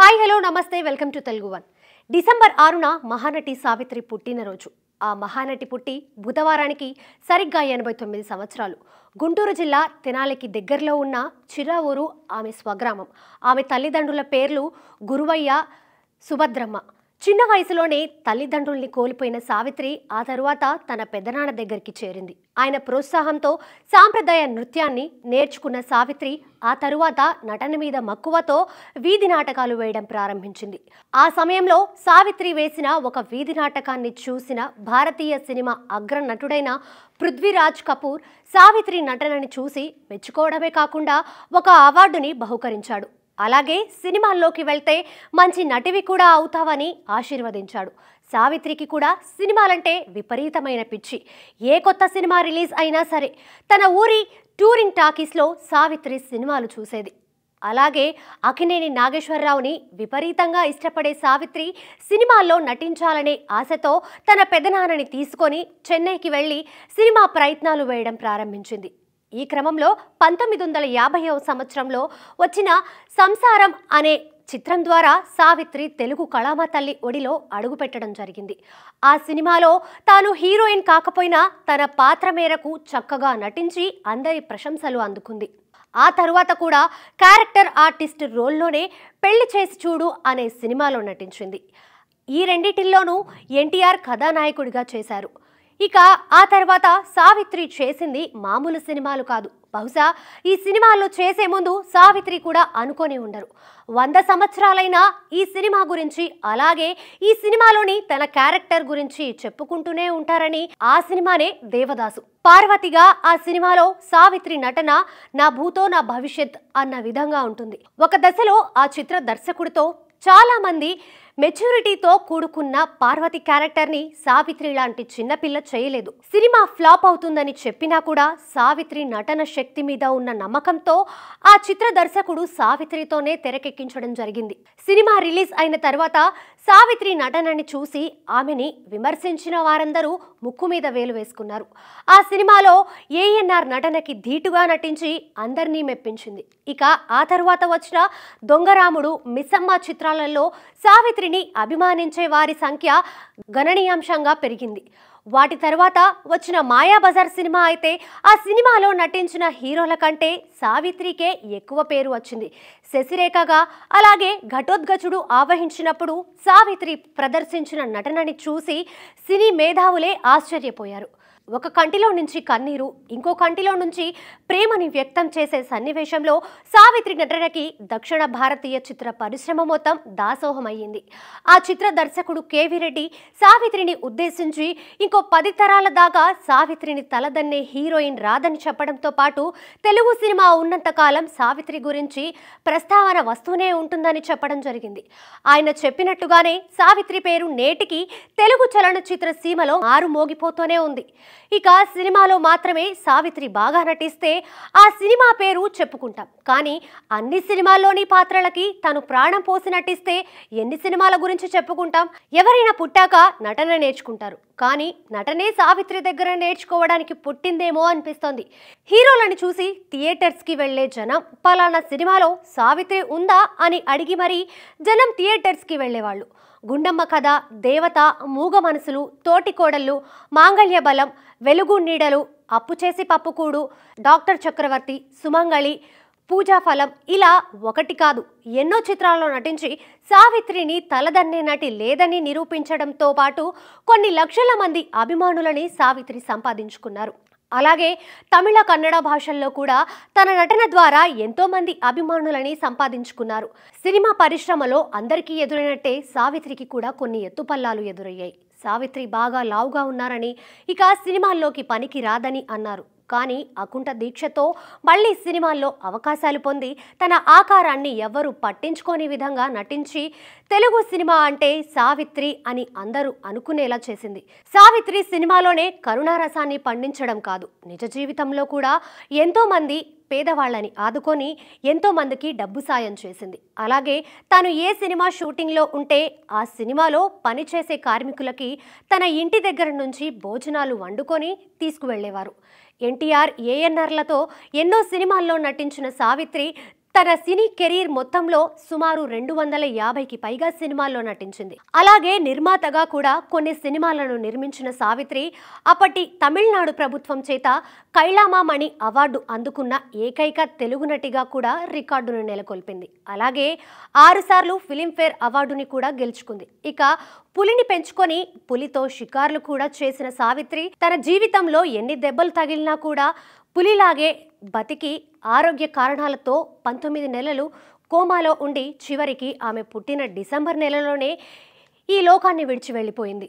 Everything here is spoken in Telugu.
హాయ్ హలో నమస్తే welcome to Telugu one December ఆరున మహానటి సావిత్రి పుట్టినరోజు ఆ మహానటి పుట్టి బుధవారానికి సరిగ్గా ఎనభై తొమ్మిది సంవత్సరాలు గుంటూరు జిల్లా తెనాలికి దగ్గరలో ఉన్న చిరావూరు ఆమె స్వగ్రామం ఆమె తల్లిదండ్రుల పేర్లు గురువయ్య సుభద్రమ్మ చిన్న వయసులోనే తల్లిదండ్రుల్ని కోల్పోయిన సావిత్రి ఆ తరువాత తన పెదనాన్న దగ్గరికి చేరింది ఆయన ప్రోత్సాహంతో సాంప్రదాయ నృత్యాన్ని నేర్చుకున్న సావిత్రి ఆ తరువాత నటన మీద మక్కువతో వీధి నాటకాలు వేయడం ప్రారంభించింది ఆ సమయంలో సావిత్రి వేసిన ఒక వీధి నాటకాన్ని చూసిన భారతీయ సినిమా అగ్ర నటుడైన పృథ్వీరాజ్ కపూర్ సావిత్రి నటనని చూసి మెచ్చుకోవడమే కాకుండా ఒక అవార్డుని బహుకరించాడు అలాగే సినిమాల్లోకి వెళ్తే మంచి నటివి కూడా అవుతావని ఆశీర్వదించాడు సావిత్రికి కూడా సినిమాలంటే విపరీతమైన పిచ్చి ఏ కొత్త సినిమా రిలీజ్ అయినా సరే తన ఊరి టూరింగ్ టాకీస్లో సావిత్రి సినిమాలు చూసేది అలాగే అఖినేని నాగేశ్వరరావుని విపరీతంగా ఇష్టపడే సావిత్రి సినిమాల్లో నటించాలనే ఆశతో తన పెదనాన్నని తీసుకొని చెన్నైకి వెళ్ళి సినిమా ప్రయత్నాలు వేయడం ప్రారంభించింది ఈ క్రమంలో పంతొమ్మిది వందల యాభైవ సంవత్సరంలో వచ్చిన సంసారం అనే చిత్రం ద్వారా సావిత్రి తెలుగు కళామ తల్లి ఒడిలో అడుగుపెట్టడం జరిగింది ఆ సినిమాలో తాను హీరోయిన్ కాకపోయినా తన పాత్ర మేరకు చక్కగా నటించి అందరి ప్రశంసలు అందుకుంది ఆ తరువాత కూడా క్యారెక్టర్ ఆర్టిస్ట్ రోల్లోనే పెళ్లి చేసి చూడు అనే సినిమాలో నటించింది ఈ రెండిటిల్లోనూ ఎన్టీఆర్ కథానాయకుడిగా చేశారు ఇక ఆ తర్వాత సావిత్రి చేసింది మామూలు సినిమాలు కాదు బహుశా ఈ సినిమాలో చేసే ముందు సావిత్రి కూడా అనుకొని ఉండరు వంద సంవత్సరాలైన ఈ సినిమా గురించి అలాగే ఈ సినిమాలోని తన క్యారెక్టర్ గురించి చెప్పుకుంటూనే ఉంటారని ఆ సినిమానే దేవదాసు పార్వతిగా ఆ సినిమాలో సావిత్రి నటన నా భూతో నా భవిష్యత్ అన్న విధంగా ఉంటుంది ఒక దశలో ఆ చిత్ర దర్శకుడితో చాలామంది మెచ్యూరిటీతో కూడుకున్న పార్వతి క్యారెక్టర్ని సావిత్రి లాంటి చిన్నపిల్ల చేయలేదు సినిమా ఫ్లాప్ అవుతుందని చెప్పినా కూడా సావిత్రి నటన శక్తి మీద ఉన్న నమ్మకంతో ఆ చిత్ర దర్శకుడు సావిత్రితోనే తెరకెక్కించడం జరిగింది సినిమా రిలీజ్ అయిన తర్వాత సావిత్రి నటనని చూసి ఆమెని విమర్శించిన వారందరూ ముక్కు మీద వేలు వేసుకున్నారు ఆ సినిమాలో ఏఎన్ఆర్ నటనకి ధీటుగా నటించి అందరినీ మెప్పించింది ఇక ఆ తర్వాత వచ్చిన దొంగరాముడు మిస్సమ్మ చిత్రాలలో సావిత్రిని అభిమానించే వారి సంఖ్య గణనీయాంశంగా పెరిగింది వాటి తర్వాత వచ్చిన మాయాబజార్ సినిమా అయితే ఆ సినిమాలో నటించిన హీరోల కంటే సావిత్రికే ఎక్కువ పేరు వచ్చింది శశిరేఖగా అలాగే ఘటోద్గజుడు ఆవహించినప్పుడు సావిత్రి ప్రదర్శించిన నటనని చూసి సినీ మేధావులే ఆశ్చర్యపోయారు ఒక కంటిలో నుంచి కన్నీరు ఇంకో కంటిలో నుంచి ప్రేమని వ్యక్తం చేసే సన్నివేశంలో సావిత్రి నటనకి దక్షిణ భారతీయ చిత్ర పరిశ్రమ మొత్తం దాసోహమయ్యింది ఆ చిత్ర దర్శకుడు కేవీ రెడ్డి సావిత్రిని ఉద్దేశించి ఇంకో పది తరాల దాకా సావిత్రిని తలదన్నే హీరోయిన్ రాదని చెప్పడంతో పాటు తెలుగు సినిమా ఉన్నంతకాలం సావిత్రి గురించి ప్రస్తావన వస్తూనే ఉంటుందని చెప్పడం జరిగింది ఆయన చెప్పినట్టుగానే సావిత్రి పేరు నేటికి తెలుగు చలనచిత్ర సీమలో ఆరు మోగిపోతూనే ఉంది ఇక సినిమాలో మాత్రమే సావిత్రి బాగా నటిస్తే ఆ సినిమా పేరు చెప్పుకుంటాం కానీ అన్ని సినిమాల్లోని పాత్రలకి తను ప్రాణం పోసి నటిస్తే ఎన్ని సినిమాల గురించి చెప్పుకుంటాం ఎవరైనా పుట్టాక నటన నేర్చుకుంటారు కానీ నటనే సావిత్రి దగ్గర నేర్చుకోవడానికి పుట్టిందేమో అనిపిస్తోంది హీరోలను చూసి థియేటర్స్కి వెళ్లే జనం పలానా సినిమాలో సావిత్రి ఉందా అని అడిగి మరీ జనం థియేటర్స్కి వెళ్లేవాళ్ళు గుండమ్మ కథ దేవత మూగ మనసులు తోటికోడళ్ళు మాంగళ్య బలం వెలుగు నీడలు అప్పు చేసి పప్పుకూడు డాక్టర్ చక్రవర్తి సుమంగళి పూజాఫలం ఇలా ఒకటి కాదు ఎన్నో చిత్రాల్లో నటించి సావిత్రిని తలదన్నే నటి లేదని నిరూపించడంతో పాటు కొన్ని లక్షల మంది అభిమానులని సావిత్రి సంపాదించుకున్నారు అలాగే తమిళ కన్నడ భాషల్లో కూడా తన నటన ద్వారా ఎంతోమంది అభిమానులని సంపాదించుకున్నారు సినిమా పరిశ్రమలో అందరికీ ఎదురైనట్టే సావిత్రికి కూడా కొన్ని ఎత్తుపల్లాలు ఎదురయ్యాయి సావిత్రి బాగా లావుగా ఉన్నారని ఇక సినిమాల్లోకి పనికి రాదని అన్నారు కానీ అకుంఠ దీక్షతో మళ్ళీ సినిమాల్లో అవకాశాలు పొంది తన ఆకారాన్ని ఎవ్వరూ పట్టించుకోని విధంగా నటించి తెలుగు సినిమా అంటే సావిత్రి అని అందరూ అనుకునేలా చేసింది సావిత్రి సినిమాలోనే కరుణారసాన్ని పండించడం కాదు నిజ జీవితంలో కూడా ఎంతోమంది పేదవాళ్ళని ఆదుకొని ఎంతోమందికి డబ్బు సాయం చేసింది అలాగే తాను ఏ సినిమా షూటింగ్లో ఉంటే ఆ సినిమాలో పనిచేసే కార్మికులకి తన ఇంటి దగ్గర నుంచి భోజనాలు వండుకొని తీసుకువెళ్లేవారు ఎన్టీఆర్ ఏఎన్ఆర్లతో ఎన్నో సినిమాల్లో నటించిన సావిత్రి తన సినీ కెరీర్ మొత్తంలో సుమారు రెండు వందల యాభైకి పైగా సినిమాల్లో నటించింది అలాగే నిర్మాతగా కూడా కొన్ని సినిమాలను నిర్మించిన సావిత్రి అప్పటి తమిళనాడు ప్రభుత్వం చేత కైలామామణి అవార్డు అందుకున్న ఏకైక తెలుగు నటిగా కూడా రికార్డును నెలకొల్పింది అలాగే ఆరుసార్లు ఫిలింఫేర్ అవార్డుని కూడా గెలుచుకుంది ఇక పులిని పెంచుకొని పులితో షికార్లు కూడా చేసిన సావిత్రి తన జీవితంలో ఎన్ని దెబ్బలు తగిలినా కూడా పులిలాగే బతికి ఆరోగ్య కారణాలతో పంతొమ్మిది నెలలు కోమాలో ఉండి చివరికి ఆమె పుట్టిన డిసెంబర్ నెలలోనే ఈ లోకాన్ని విడిచి వెళ్ళిపోయింది